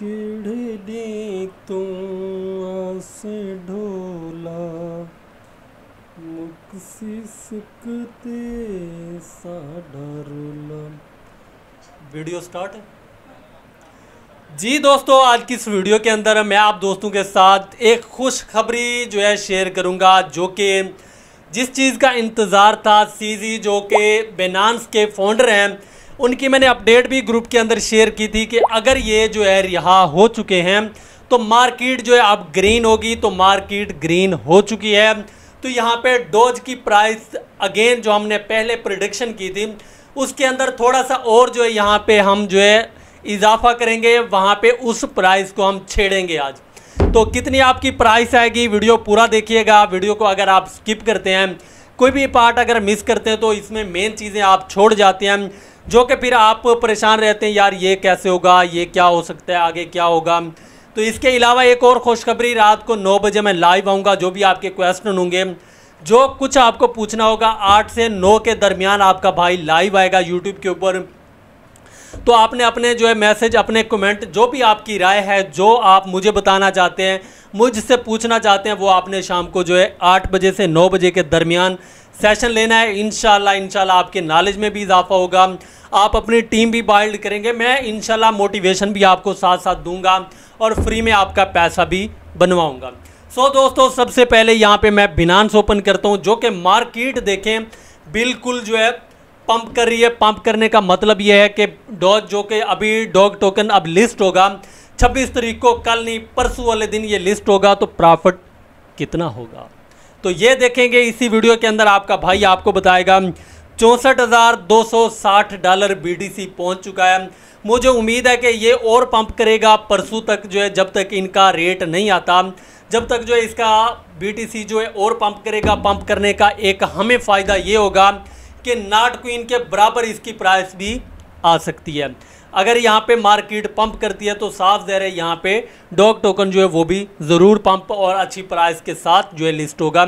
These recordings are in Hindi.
तू वीडियो स्टार्ट जी दोस्तों आज की इस वीडियो के अंदर मैं आप दोस्तों के साथ एक खुशखबरी जो है शेयर करूंगा जो कि जिस चीज़ का इंतज़ार था सीजी जो कि बेनानस के फाउंडर हैं उनकी मैंने अपडेट भी ग्रुप के अंदर शेयर की थी कि अगर ये जो है रिहा हो चुके हैं तो मार्केट जो है अब ग्रीन होगी तो मार्केट ग्रीन हो चुकी है तो यहाँ पे डोज की प्राइस अगेन जो हमने पहले प्रोडिक्शन की थी उसके अंदर थोड़ा सा और जो है यहाँ पे हम जो है इजाफा करेंगे वहाँ पे उस प्राइस को हम छेड़ेंगे आज तो कितनी आपकी प्राइस आएगी वीडियो पूरा देखिएगा वीडियो को अगर आप स्किप करते हैं कोई भी पार्ट अगर मिस करते हैं तो इसमें मेन चीज़ें आप छोड़ जाते हैं जो कि फिर आप परेशान रहते हैं यार ये कैसे होगा ये क्या हो सकता है आगे क्या होगा तो इसके अलावा एक और खुशखबरी रात को नौ बजे मैं लाइव आऊँगा जो भी आपके क्वेश्चन होंगे जो कुछ आपको पूछना होगा आठ से नौ के दरमियान आपका भाई लाइव आएगा यूट्यूब के ऊपर तो आपने अपने जो है मैसेज अपने कमेंट जो भी आपकी राय है जो आप मुझे बताना चाहते हैं मुझसे पूछना चाहते हैं वो आपने शाम को जो है आठ बजे से नौ बजे के दरमियान सेशन लेना है इन इनशाला आपके नॉलेज में भी इजाफा होगा आप अपनी टीम भी बाइल्ड करेंगे मैं इन मोटिवेशन भी आपको साथ साथ दूंगा और फ्री में आपका पैसा भी बनवाऊंगा सो so, दोस्तों सबसे पहले यहाँ पे मैं बिनानस ओपन करता हूँ जो कि मार्केट देखें बिल्कुल जो है पंप कर रही है पंप करने का मतलब यह है कि डॉग जो कि अभी डॉग टोकन अब लिस्ट होगा 26 तारीख को कल नहीं परसों वाले दिन ये लिस्ट होगा तो प्रॉफिट कितना होगा तो ये देखेंगे इसी वीडियो के अंदर आपका भाई आपको बताएगा चौंसठ डॉलर बीडीसी पहुंच चुका है मुझे उम्मीद है कि ये और पंप करेगा परसों तक जो है जब तक इनका रेट नहीं आता जब तक जो है इसका बीटीसी जो है और पंप करेगा पंप करने का एक हमें फ़ायदा ये होगा कि नाट क्वीन के बराबर इसकी प्राइस भी आ सकती है अगर यहाँ पे मार्केट पंप करती है तो साफ जहर है यहाँ पे डॉग टोकन जो है वो भी ज़रूर पंप और अच्छी प्राइस के साथ जो है लिस्ट होगा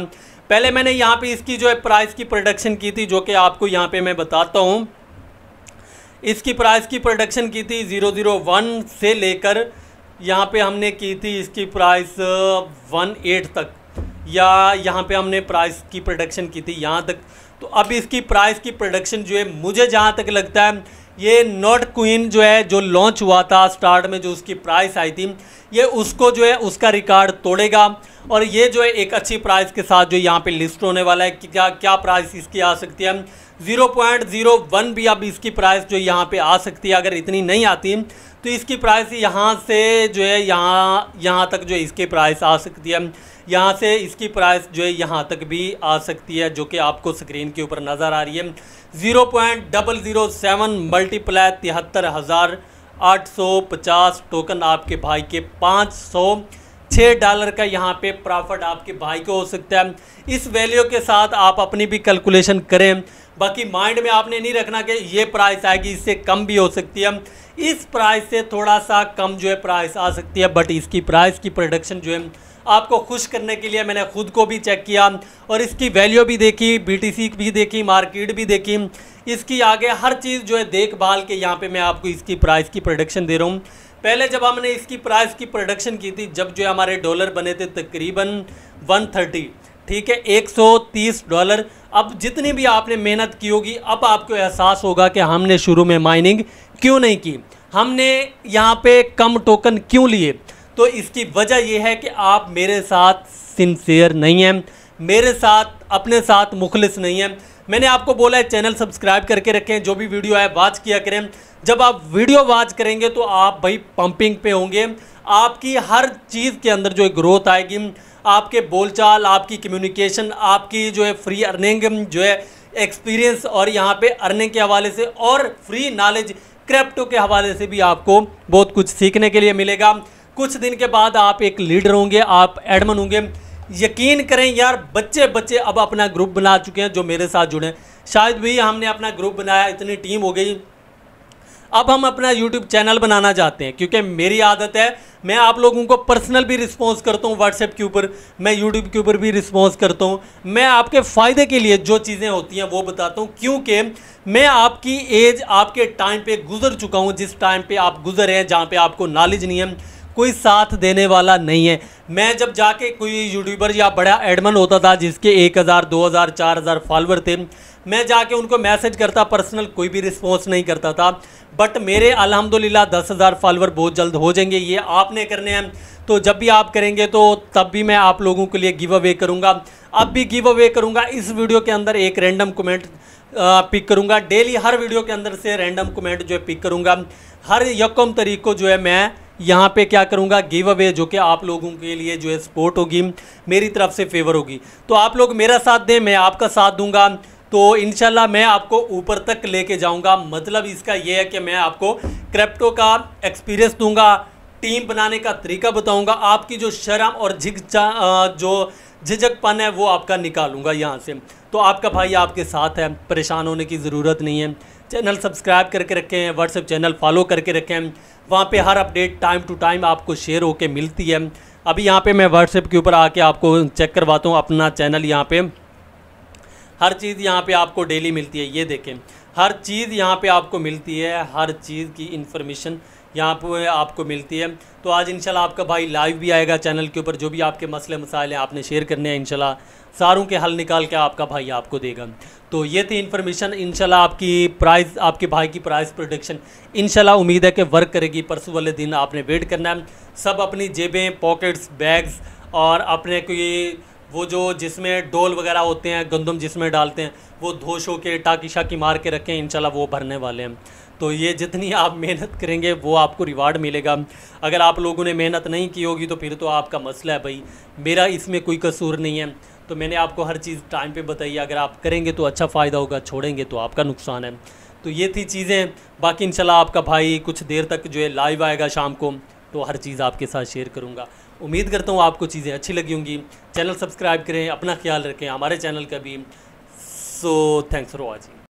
पहले मैंने यहाँ पे इसकी जो है प्राइस की प्रोडक्शन की थी जो कि आपको यहाँ पे मैं बताता हूँ इसकी प्राइस की प्रोडक्शन की थी ज़ीरो ज़ीरो वन से लेकर यहाँ पे हमने की थी इसकी प्राइस वन एट तक या यहाँ पे हमने प्राइस की प्रोडक्शन की थी यहाँ तक तो अब इसकी प्राइस की प्रोडक्शन जो है मुझे जहाँ तक लगता है ये नॉट क्वीन जो है जो लॉन्च हुआ था स्टार्ट में जो उसकी प्राइस आई थी ये उसको जो है उसका रिकॉर्ड तोड़ेगा और ये जो है एक अच्छी प्राइस के साथ जो यहाँ पे लिस्ट होने वाला है कि क्या क्या प्राइस इसकी आ सकती है ज़ीरो पॉइंट ज़ीरो वन भी अब इसकी प्राइस जो यहाँ पे आ सकती है अगर इतनी नहीं आती तो इसकी प्राइस यहाँ से जो है यहाँ यहाँ तक जो है इसकी प्राइस आ सकती है यहाँ से इसकी प्राइस जो है यहाँ तक भी आ सकती है जो कि आपको स्क्रीन के ऊपर नज़र आ रही है zero point double zero seven multiply तिहत्तर हज़ार आठ सौ पचास टोकन आपके भाई के पाँच सौ छः डॉलर का यहाँ पे प्रॉफिट आपके भाई को हो सकता है इस वैल्यू के साथ आप अपनी भी कैलकुलेशन करें बाकी माइंड में आपने नहीं रखना कि ये प्राइस आएगी इससे कम भी हो सकती है इस प्राइस से थोड़ा सा कम जो है प्राइस आ सकती है बट इसकी प्राइस की प्रोडक्शन जो है आपको खुश करने के लिए मैंने खुद को भी चेक किया और इसकी वैल्यू भी देखी बी भी देखी मार्केट भी देखी इसकी आगे हर चीज़ जो है देखभाल के यहाँ पे मैं आपको इसकी प्राइस की प्रोडक्शन दे रहा हूँ पहले जब हमने इसकी प्राइस की प्रोडक्शन की थी जब जो है हमारे डॉलर बने थे तकरीबन 130 ठीक है 130 डॉलर अब जितनी भी आपने मेहनत की होगी अब आपको एहसास होगा कि हमने शुरू में माइनिंग क्यों नहीं की हमने यहाँ पे कम टोकन क्यों लिए तो इसकी वजह यह है कि आप मेरे साथ सिंसियर नहीं हैं मेरे साथ अपने साथ मुखलिस नहीं हैं मैंने आपको बोला है चैनल सब्सक्राइब करके रखें जो भी वीडियो है वॉच किया करें जब आप वीडियो वॉच करेंगे तो आप भाई पंपिंग पे होंगे आपकी हर चीज़ के अंदर जो है ग्रोथ आएगी आपके बोलचाल आपकी कम्युनिकेशन आपकी जो है फ्री अर्निंग जो है एक्सपीरियंस और यहाँ पे अर्निंग के हवाले से और फ्री नॉलेज क्रिप्टो के हवाले से भी आपको बहुत कुछ सीखने के लिए मिलेगा कुछ दिन के बाद आप एक लीडर होंगे आप एडमन होंगे यकीन करें यार बच्चे बच्चे अब अपना ग्रुप बना चुके हैं जो मेरे साथ जुड़े शायद भी हमने अपना ग्रुप बनाया इतनी टीम हो गई अब हम अपना यूट्यूब चैनल बनाना चाहते हैं क्योंकि मेरी आदत है मैं आप लोगों को पर्सनल भी रिस्पॉन्स करता हूँ व्हाट्सएप के ऊपर मैं यूट्यूब के ऊपर भी रिस्पॉन्स करता हूँ मैं आपके फ़ायदे के लिए जो चीज़ें होती हैं वो बताता हूँ क्योंकि मैं आपकी एज आपके टाइम पे गुजर चुका हूँ जिस टाइम पे आप गुजर हैं जहाँ पर आपको नॉलेज नहीं है कोई साथ देने वाला नहीं है मैं जब जाके कोई यूट्यूबर या बड़ा एडमन होता था जिसके एक हज़ार दो हज़ार चार हज़ार फॉलोअर थे मैं जाके उनको मैसेज करता पर्सनल कोई भी रिस्पॉन्स नहीं करता था बट मेरे अलहमदिल्ला दस हज़ार फॉलोअर बहुत जल्द हो जाएंगे ये आपने करने हैं तो जब भी आप करेंगे तो तब भी मैं आप लोगों के लिए गिव अवे करूँगा अब भी गिव अवे करूँगा इस वीडियो के अंदर एक रैंडम कमेंट पिक करूँगा डेली हर वीडियो के अंदर से रैंडम कमेंट जो है पिक करूँगा हर यकम तरीक को जो है मैं यहाँ पे क्या करूँगा गिव अवे जो कि आप लोगों के लिए जो है सपोर्ट होगी मेरी तरफ से फेवर होगी तो आप लोग मेरा साथ दें मैं आपका साथ दूंगा तो इनशाला मैं आपको ऊपर तक लेके जाऊंगा मतलब इसका यह है कि मैं आपको क्रिप्टो का एक्सपीरियंस दूंगा टीम बनाने का तरीका बताऊंगा आपकी जो शर्म और झिक जो झिझकपन है वो आपका निकालूंगा यहाँ से तो आपका भाई आपके साथ है परेशान होने की ज़रूरत नहीं है चैनल सब्सक्राइब करके रखें हैं व्हाट्सएप चैनल फॉलो करके रखें वहाँ पे हर अपडेट टाइम टू टाइम आपको शेयर होके मिलती है अभी यहाँ पे मैं व्हाट्सएप के ऊपर आके आपको चेक करवाता हूँ अपना चैनल यहाँ पे हर चीज़ यहाँ पे आपको डेली मिलती है ये देखें हर चीज़ यहाँ पे आपको मिलती है हर चीज़ की इन्फॉर्मेशन यहाँ पर आपको मिलती है तो आज इनशाला आपका भाई लाइव भी आएगा चैनल के ऊपर जो भी आपके मसले मसाइल हैं आपने शेयर करने हैं इनशाला सारों के हल निकाल के आपका भाई आपको देगा तो ये थी इन्फॉर्मेशन इनशाला आपकी प्राइस आपके भाई की प्राइस प्रोडक्शन इनशाला उम्मीद है कि वर्क करेगी परसों वाले दिन आपने वेट करना है सब अपनी जेबें पॉकेट्स बैग्स और अपने कोई वो जो जिसमें डोल वगैरह होते हैं गंदम जिसमें डालते हैं वो धोश हो के टाकी शाकी मार के रखें इनशाला वो भरने वाले हैं तो ये जितनी आप मेहनत करेंगे वो आपको रिवार्ड मिलेगा अगर आप लोगों ने मेहनत नहीं की होगी तो फिर तो आपका मसला है भाई मेरा इसमें कोई कसूर नहीं है तो मैंने आपको हर चीज़ टाइम पे बताई अगर आप करेंगे तो अच्छा फ़ायदा होगा छोड़ेंगे तो आपका नुकसान है तो ये थी चीज़ें बाकी इनशाला आपका भाई कुछ देर तक जो है लाइव आएगा शाम को तो हर चीज़ आपके साथ शेयर करूँगा उम्मीद करता हूँ आपको चीज़ें अच्छी लगी होंगी चैनल सब्सक्राइब करें अपना ख्याल रखें हमारे चैनल का भी सो थैंक्स फॉर वॉचिंग